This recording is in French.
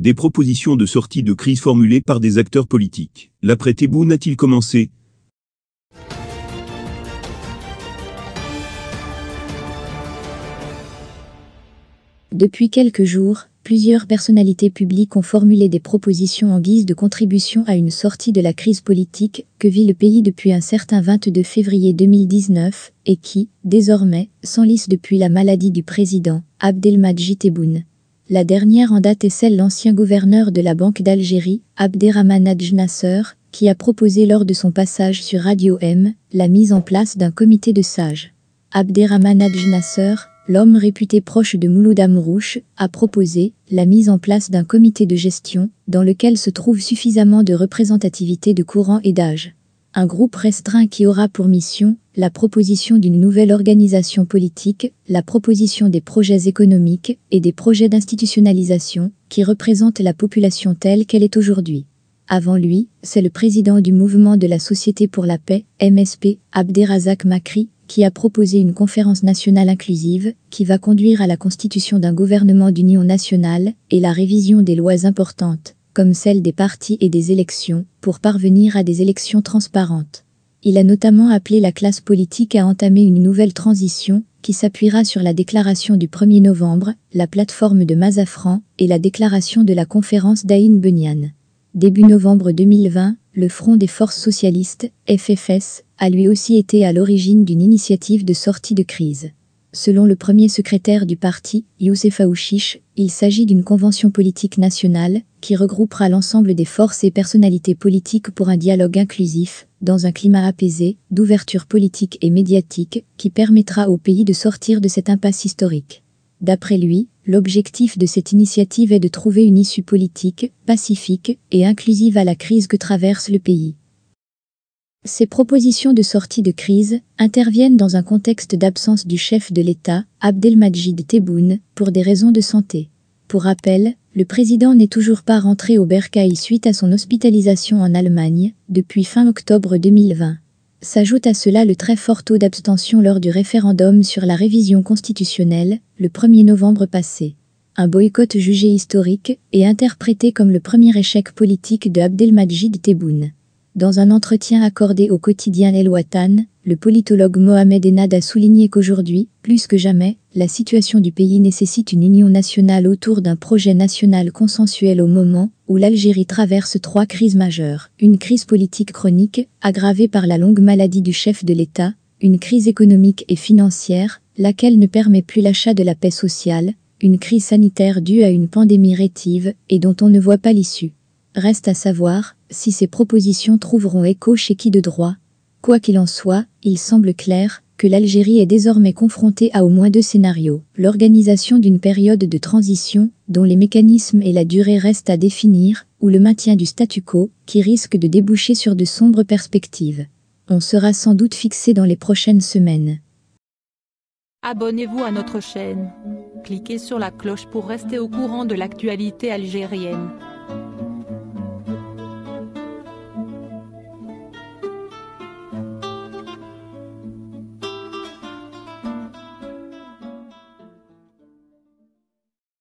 des propositions de sortie de crise formulées par des acteurs politiques. laprès téboune a n'a-t-il commencé Depuis quelques jours, plusieurs personnalités publiques ont formulé des propositions en guise de contribution à une sortie de la crise politique que vit le pays depuis un certain 22 février 2019 et qui, désormais, s'enlise depuis la maladie du président Abdelmadjid Tebboune. La dernière en date est celle l'ancien gouverneur de la Banque d'Algérie, Abderrahman Nasser, qui a proposé lors de son passage sur Radio M la mise en place d'un comité de sages. Abderrahman Nasser, l'homme réputé proche de Mouloud Amrouche, a proposé la mise en place d'un comité de gestion dans lequel se trouve suffisamment de représentativité de courant et d'âge un groupe restreint qui aura pour mission la proposition d'une nouvelle organisation politique, la proposition des projets économiques et des projets d'institutionnalisation qui représentent la population telle qu'elle est aujourd'hui. Avant lui, c'est le président du mouvement de la Société pour la paix, MSP, Abderazak Makri, qui a proposé une conférence nationale inclusive qui va conduire à la constitution d'un gouvernement d'union nationale et la révision des lois importantes comme celle des partis et des élections, pour parvenir à des élections transparentes. Il a notamment appelé la classe politique à entamer une nouvelle transition qui s'appuiera sur la déclaration du 1er novembre, la plateforme de Mazafran et la déclaration de la conférence d'Aïn Benyan. Début novembre 2020, le Front des forces socialistes, FFS, a lui aussi été à l'origine d'une initiative de sortie de crise. Selon le premier secrétaire du parti, Youssef Aouchiche, il s'agit d'une convention politique nationale qui regroupera l'ensemble des forces et personnalités politiques pour un dialogue inclusif, dans un climat apaisé, d'ouverture politique et médiatique, qui permettra au pays de sortir de cette impasse historique. D'après lui, l'objectif de cette initiative est de trouver une issue politique, pacifique et inclusive à la crise que traverse le pays. Ces propositions de sortie de crise interviennent dans un contexte d'absence du chef de l'État, Abdelmajid Tebboune, pour des raisons de santé. Pour rappel, le président n'est toujours pas rentré au Bercail suite à son hospitalisation en Allemagne depuis fin octobre 2020. S'ajoute à cela le très fort taux d'abstention lors du référendum sur la révision constitutionnelle, le 1er novembre passé. Un boycott jugé historique et interprété comme le premier échec politique de Abdelmajid Tebboune. Dans un entretien accordé au quotidien El Watan, le politologue Mohamed Enad a souligné qu'aujourd'hui, plus que jamais, la situation du pays nécessite une union nationale autour d'un projet national consensuel au moment où l'Algérie traverse trois crises majeures. Une crise politique chronique, aggravée par la longue maladie du chef de l'État, une crise économique et financière, laquelle ne permet plus l'achat de la paix sociale, une crise sanitaire due à une pandémie rétive et dont on ne voit pas l'issue. Reste à savoir si ces propositions trouveront écho chez qui de droit. Quoi qu'il en soit, il semble clair que l'Algérie est désormais confrontée à au moins deux scénarios. L'organisation d'une période de transition, dont les mécanismes et la durée restent à définir, ou le maintien du statu quo, qui risque de déboucher sur de sombres perspectives. On sera sans doute fixé dans les prochaines semaines. Abonnez-vous à notre chaîne. Cliquez sur la cloche pour rester au courant de l'actualité algérienne.